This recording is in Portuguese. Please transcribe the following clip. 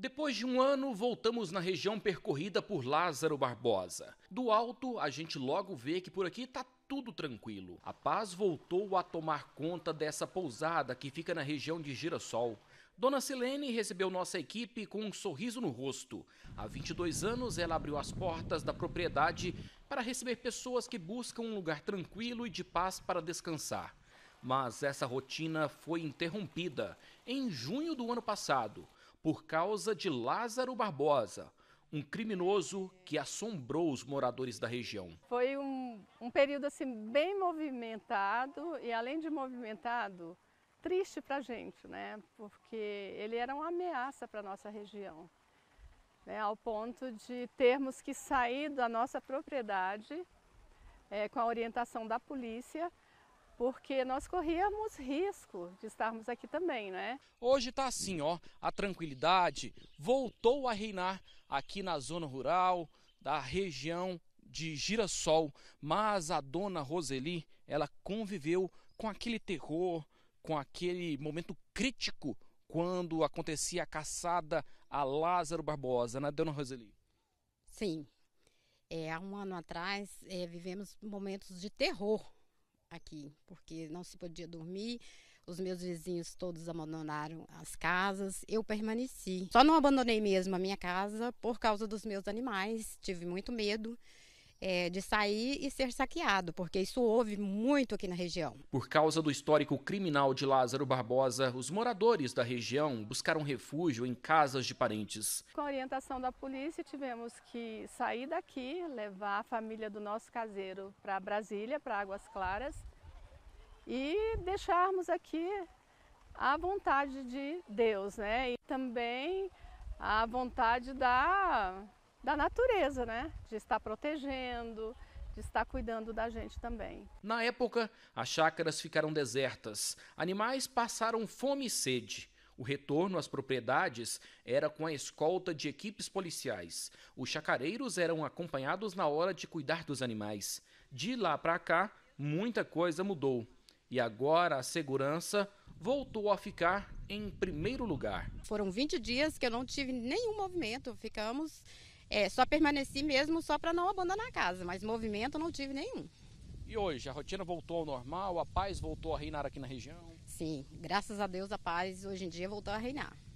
Depois de um ano, voltamos na região percorrida por Lázaro Barbosa. Do alto, a gente logo vê que por aqui tá tudo tranquilo. A paz voltou a tomar conta dessa pousada que fica na região de Girassol. Dona Silene recebeu nossa equipe com um sorriso no rosto. Há 22 anos, ela abriu as portas da propriedade para receber pessoas que buscam um lugar tranquilo e de paz para descansar. Mas essa rotina foi interrompida em junho do ano passado por causa de Lázaro Barbosa, um criminoso que assombrou os moradores da região. Foi um, um período assim bem movimentado e além de movimentado, triste para a gente, né? Porque ele era uma ameaça para nossa região, né? ao ponto de termos que sair da nossa propriedade é, com a orientação da polícia porque nós corríamos risco de estarmos aqui também, né? Hoje está assim, ó, a tranquilidade voltou a reinar aqui na zona rural da região de Girassol, mas a dona Roseli, ela conviveu com aquele terror, com aquele momento crítico quando acontecia a caçada a Lázaro Barbosa, né, dona Roseli? Sim. É, há um ano atrás, é, vivemos momentos de terror aqui, porque não se podia dormir, os meus vizinhos todos abandonaram as casas, eu permaneci. Só não abandonei mesmo a minha casa por causa dos meus animais, tive muito medo é, de sair e ser saqueado, porque isso houve muito aqui na região. Por causa do histórico criminal de Lázaro Barbosa, os moradores da região buscaram refúgio em casas de parentes. Com a orientação da polícia, tivemos que sair daqui, levar a família do nosso caseiro para Brasília, para Águas Claras, e deixarmos aqui a vontade de Deus, né? E também a vontade da da natureza, né? De estar protegendo, de estar cuidando da gente também. Na época, as chácaras ficaram desertas, animais passaram fome e sede. O retorno às propriedades era com a escolta de equipes policiais. Os chacareiros eram acompanhados na hora de cuidar dos animais. De lá para cá, muita coisa mudou. E agora a segurança voltou a ficar em primeiro lugar. Foram 20 dias que eu não tive nenhum movimento. Ficamos é, só permaneci mesmo só para não abandonar a casa, mas movimento não tive nenhum. E hoje, a rotina voltou ao normal, a paz voltou a reinar aqui na região? Sim, graças a Deus a paz hoje em dia voltou a reinar.